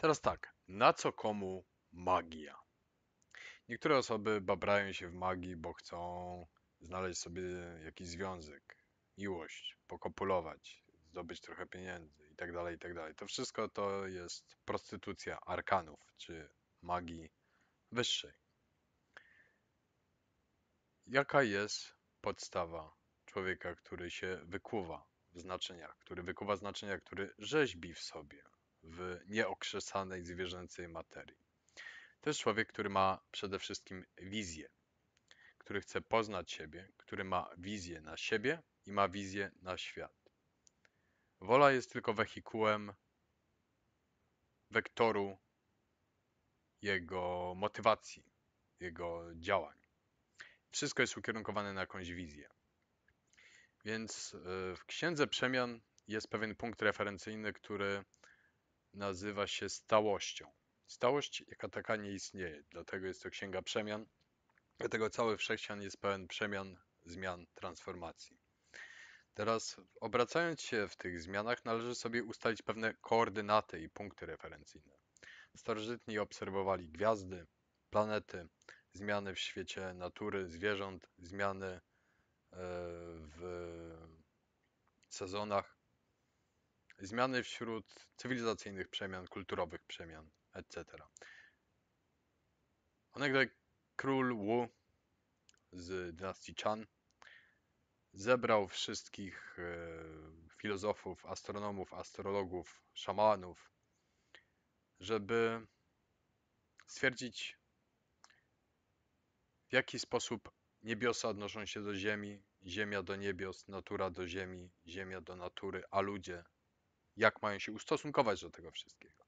Teraz tak, na co komu magia? Niektóre osoby babrają się w magii, bo chcą znaleźć sobie jakiś związek, miłość, pokopulować, zdobyć trochę pieniędzy itd., tak itd. Tak to wszystko to jest prostytucja arkanów, czy magii wyższej. Jaka jest podstawa człowieka, który się wykuwa w znaczeniach, który wykuwa znaczenia, który rzeźbi w sobie, w nieokrzesanej zwierzęcej materii. To jest człowiek, który ma przede wszystkim wizję, który chce poznać siebie, który ma wizję na siebie i ma wizję na świat. Wola jest tylko wehikułem wektoru jego motywacji, jego działań. Wszystko jest ukierunkowane na jakąś wizję. Więc e, w Księdze Przemian jest pewien punkt referencyjny, który nazywa się stałością. Stałość jaka taka nie istnieje, dlatego jest to księga przemian, dlatego cały wszechświat jest pełen przemian, zmian, transformacji. Teraz obracając się w tych zmianach należy sobie ustalić pewne koordynaty i punkty referencyjne. Starożytni obserwowali gwiazdy, planety, zmiany w świecie natury, zwierząt, zmiany e, w sezonach, zmiany wśród cywilizacyjnych przemian, kulturowych przemian, etc. Onegdaj król Wu z dynastii Chan zebrał wszystkich e, filozofów, astronomów, astrologów, szamanów, żeby stwierdzić, w jaki sposób niebiosa odnoszą się do Ziemi, Ziemia do niebios, natura do Ziemi, Ziemia do natury, a ludzie jak mają się ustosunkować do tego wszystkiego.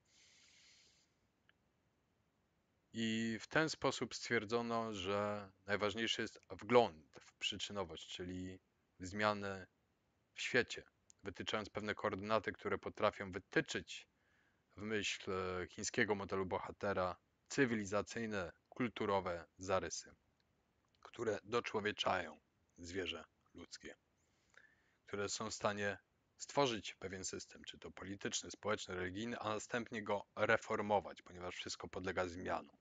I w ten sposób stwierdzono, że najważniejszy jest wgląd w przyczynowość, czyli zmiany w świecie, wytyczając pewne koordynaty, które potrafią wytyczyć w myśl chińskiego modelu bohatera cywilizacyjne, kulturowe zarysy, które doczłowieczają zwierzę ludzkie, które są w stanie stworzyć pewien system, czy to polityczny, społeczny, religijny, a następnie go reformować, ponieważ wszystko podlega zmianom,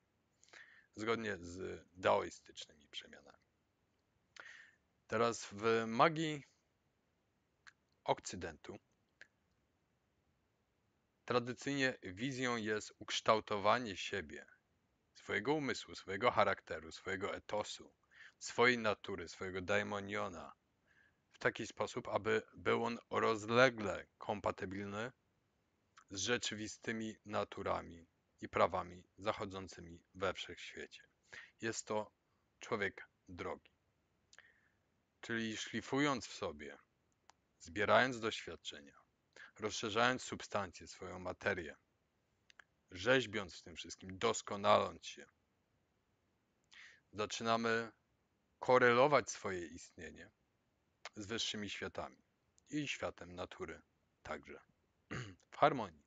zgodnie z daoistycznymi przemianami. Teraz w magii Okcydentu tradycyjnie wizją jest ukształtowanie siebie, swojego umysłu, swojego charakteru, swojego etosu, swojej natury, swojego daimoniona, taki sposób, aby był on rozlegle kompatybilny z rzeczywistymi naturami i prawami zachodzącymi we wszechświecie. Jest to człowiek drogi. Czyli szlifując w sobie, zbierając doświadczenia, rozszerzając substancję, swoją materię, rzeźbiąc w tym wszystkim, doskonaląc się, zaczynamy korelować swoje istnienie z wyższymi światami i światem natury także w harmonii.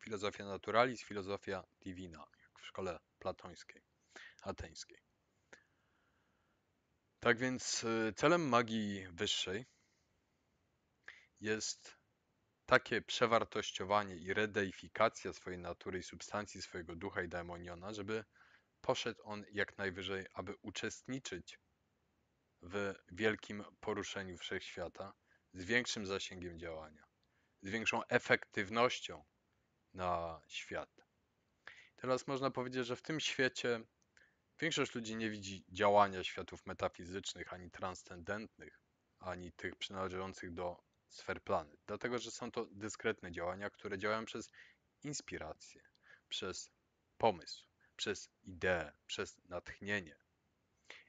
Filozofia naturalis, filozofia divina, jak w szkole platońskiej, ateńskiej. Tak więc y, celem magii wyższej jest takie przewartościowanie i redeifikacja swojej natury i substancji swojego ducha i daemoniona, żeby poszedł on jak najwyżej, aby uczestniczyć w wielkim poruszeniu wszechświata, z większym zasięgiem działania, z większą efektywnością na świat. Teraz można powiedzieć, że w tym świecie większość ludzi nie widzi działania światów metafizycznych, ani transcendentnych, ani tych przynależących do sfer planet, dlatego że są to dyskretne działania, które działają przez inspirację, przez pomysł, przez ideę, przez natchnienie.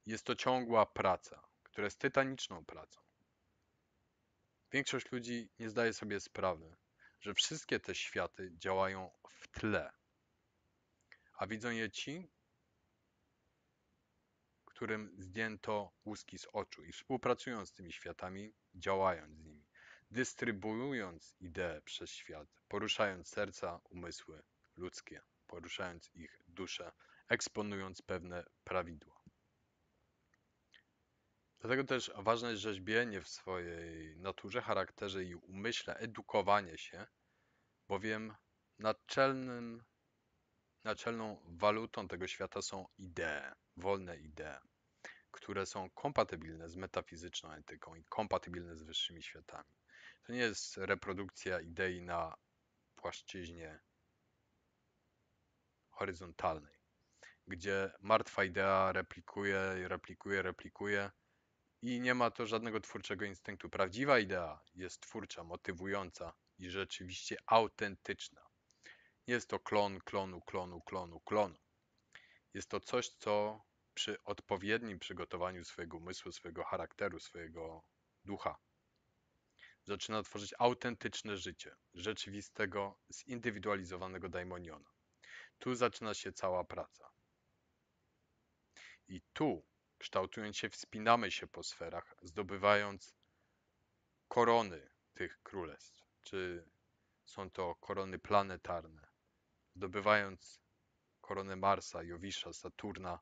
Jest to ciągła praca, które jest tytaniczną pracą. Większość ludzi nie zdaje sobie sprawy, że wszystkie te światy działają w tle, a widzą je ci, którym zdjęto łuski z oczu i współpracują z tymi światami, działając z nimi, dystrybuując idee przez świat, poruszając serca, umysły ludzkie, poruszając ich dusze, eksponując pewne prawidła. Dlatego też ważne jest rzeźbienie w swojej naturze, charakterze i umyśle, edukowanie się, bowiem naczelnym, naczelną walutą tego świata są idee, wolne idee, które są kompatybilne z metafizyczną etyką i kompatybilne z wyższymi światami. To nie jest reprodukcja idei na płaszczyźnie horyzontalnej, gdzie martwa idea replikuje, replikuje, replikuje i nie ma to żadnego twórczego instynktu. Prawdziwa idea jest twórcza, motywująca i rzeczywiście autentyczna. Nie jest to klon, klonu, klonu, klonu, klonu. Jest to coś, co przy odpowiednim przygotowaniu swojego umysłu, swojego charakteru, swojego ducha zaczyna tworzyć autentyczne życie, rzeczywistego, zindywidualizowanego daimoniona. Tu zaczyna się cała praca. I tu Kształtując się, wspinamy się po sferach, zdobywając korony tych królestw. Czy są to korony planetarne? Zdobywając koronę Marsa, Jowisza, Saturna,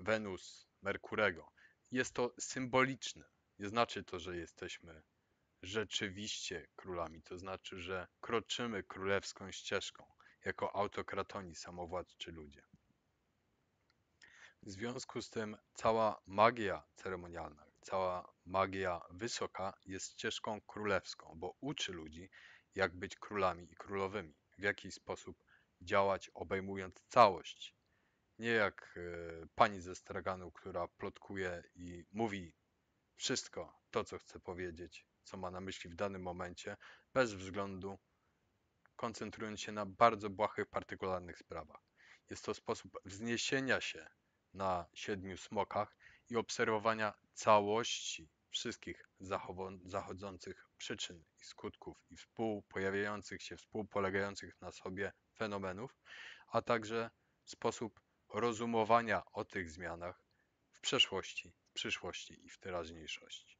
Wenus, Merkurego. Jest to symboliczne. Nie znaczy to, że jesteśmy rzeczywiście królami. To znaczy, że kroczymy królewską ścieżką jako autokratoni, samowładczy ludzie. W związku z tym cała magia ceremonialna, cała magia wysoka jest ścieżką królewską, bo uczy ludzi, jak być królami i królowymi, w jaki sposób działać, obejmując całość. Nie jak e, pani ze straganu, która plotkuje i mówi wszystko to, co chce powiedzieć, co ma na myśli w danym momencie, bez względu, koncentrując się na bardzo błahych, partykularnych sprawach. Jest to sposób wzniesienia się na siedmiu smokach i obserwowania całości wszystkich zachodzących przyczyn i skutków i współpojawiających się, współpolegających na sobie fenomenów, a także sposób rozumowania o tych zmianach w przeszłości, w przyszłości i w teraźniejszości.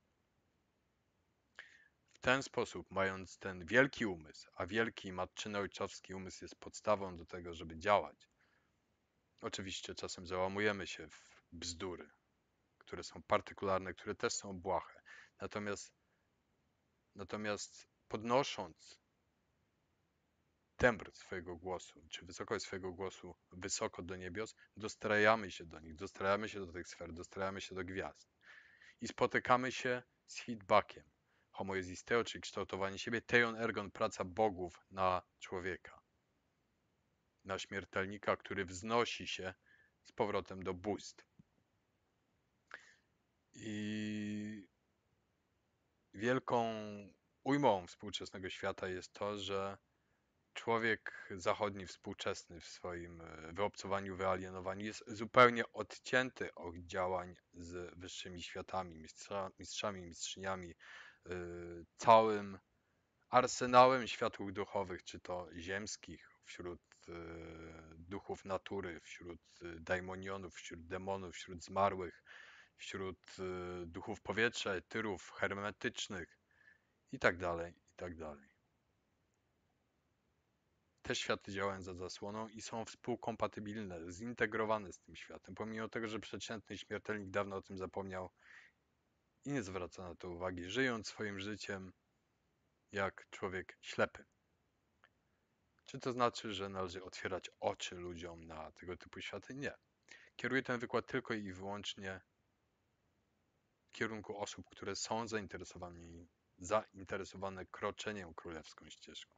W ten sposób, mając ten wielki umysł, a wielki matczyno-ojczowski umysł jest podstawą do tego, żeby działać, Oczywiście czasem załamujemy się w bzdury, które są partykularne, które też są błahe. Natomiast, natomiast podnosząc tembr swojego głosu, czy wysokość swojego głosu wysoko do niebios, dostrajamy się do nich, dostrajamy się do tych sfer, dostrajamy się do gwiazd. I spotykamy się z Homo homoiozisteo, czyli kształtowanie siebie, Teon ergon, praca bogów na człowieka na śmiertelnika, który wznosi się z powrotem do bóstw. I wielką ujmą współczesnego świata jest to, że człowiek zachodni, współczesny w swoim e, wyobcowaniu, wyalienowaniu jest zupełnie odcięty od działań z wyższymi światami, mistrzami, mistrzyniami, e, całym arsenałem światów duchowych, czy to ziemskich, wśród E, duchów natury, wśród e, daimonionów, wśród demonów, wśród zmarłych, wśród e, duchów powietrza, etyrów hermetycznych i tak dalej, i tak dalej. Te światy działają za zasłoną i są współkompatybilne, zintegrowane z tym światem, pomimo tego, że przeciętny śmiertelnik dawno o tym zapomniał i nie zwraca na to uwagi, żyjąc swoim życiem jak człowiek ślepy. Czy to znaczy, że należy otwierać oczy ludziom na tego typu światy? Nie. Kieruję ten wykład tylko i wyłącznie w kierunku osób, które są zainteresowane kroczeniem królewską ścieżką.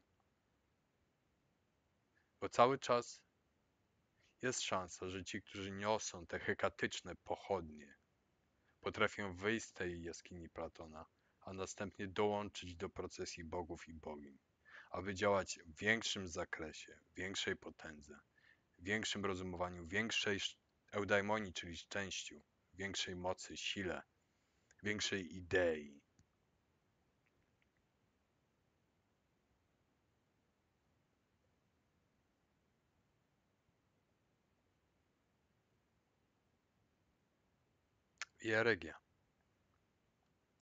Bo cały czas jest szansa, że ci, którzy niosą te hekatyczne pochodnie, potrafią wyjść z tej jaskini Platona, a następnie dołączyć do procesji bogów i bogim aby działać w większym zakresie, większej potędze, większym rozumowaniu, większej eudaimonii, czyli szczęściu, większej mocy, sile, większej idei. I regia.